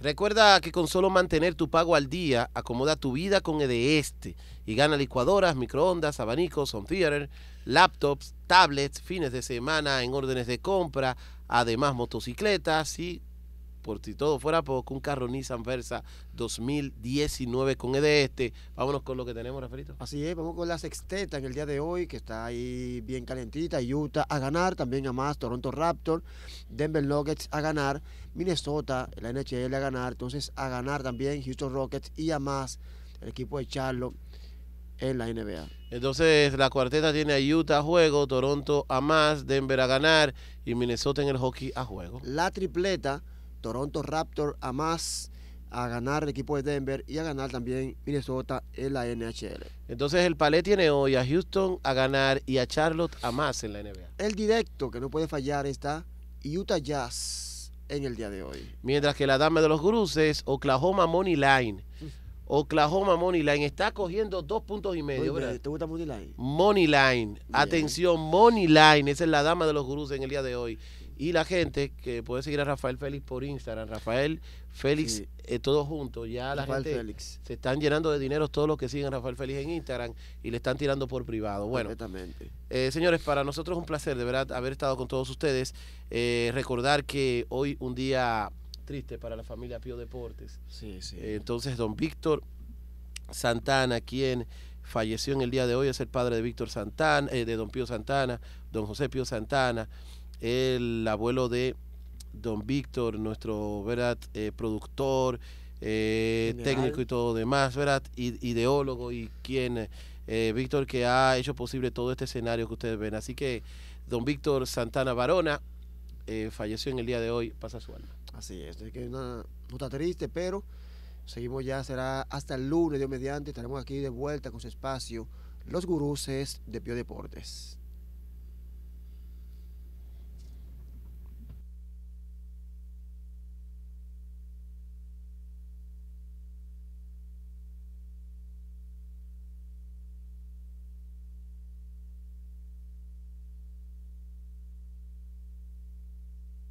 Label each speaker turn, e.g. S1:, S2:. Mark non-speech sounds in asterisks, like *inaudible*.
S1: Recuerda que con solo mantener tu pago al día, acomoda tu vida con este y gana licuadoras, microondas, abanicos, home theater, laptops, tablets, fines de semana en órdenes de compra, además motocicletas y por si todo fuera poco, un carro Nissan Versa 2019 con ED este. Vámonos con lo que tenemos, referito
S2: Así es, vamos con la sexteta en el día de hoy, que está ahí bien calentita. Utah a ganar, también a más, Toronto Raptor, Denver Nuggets a ganar, Minnesota, la NHL a ganar, entonces a ganar también Houston Rockets y a más el equipo de Charlotte en la NBA. Entonces la cuarteta tiene a Utah a juego, Toronto a más, Denver a ganar y Minnesota en el hockey a juego. La tripleta Toronto Raptor a más a ganar el equipo de Denver y a ganar también Minnesota en la NHL.
S1: Entonces el Palé tiene hoy a Houston a ganar y a Charlotte a más en la NBA.
S2: El directo que no puede fallar está Utah Jazz en el día de hoy. Mientras que la dama de
S1: los cruces, Oklahoma Money Line. *laughs* Oklahoma Money Line está cogiendo dos puntos
S2: y medio. ¿Te gusta
S1: Money Line? Atención, Money Line. Esa es la dama de los gruces en el día de hoy. Y la gente que puede seguir a Rafael Félix por Instagram, Rafael Félix, eh, todos juntos, ya la gente se están llenando de dinero todos los que siguen a Rafael Félix en Instagram y le están tirando por privado. Bueno, eh, señores, para nosotros es un placer de verdad haber estado con todos ustedes. Eh, recordar que hoy un día triste para la familia Pío Deportes. Sí, sí. Eh, entonces, don Víctor Santana, quien falleció en el día de hoy, es el padre de Víctor Santana, de don Pío Santana, don José Pío Santana el abuelo de don Víctor, nuestro ¿verdad? Eh, productor, eh, técnico y todo demás, ¿verdad? ideólogo y quien, eh, Víctor, que ha hecho posible todo este escenario que ustedes ven. Así que don Víctor Santana Varona falleció en el día de hoy, pasa su alma. Así es, es que una
S2: nota triste, pero seguimos ya, será hasta el lunes, Dios mediante, estaremos aquí de vuelta con su espacio, Los Guruses de Pio Deportes.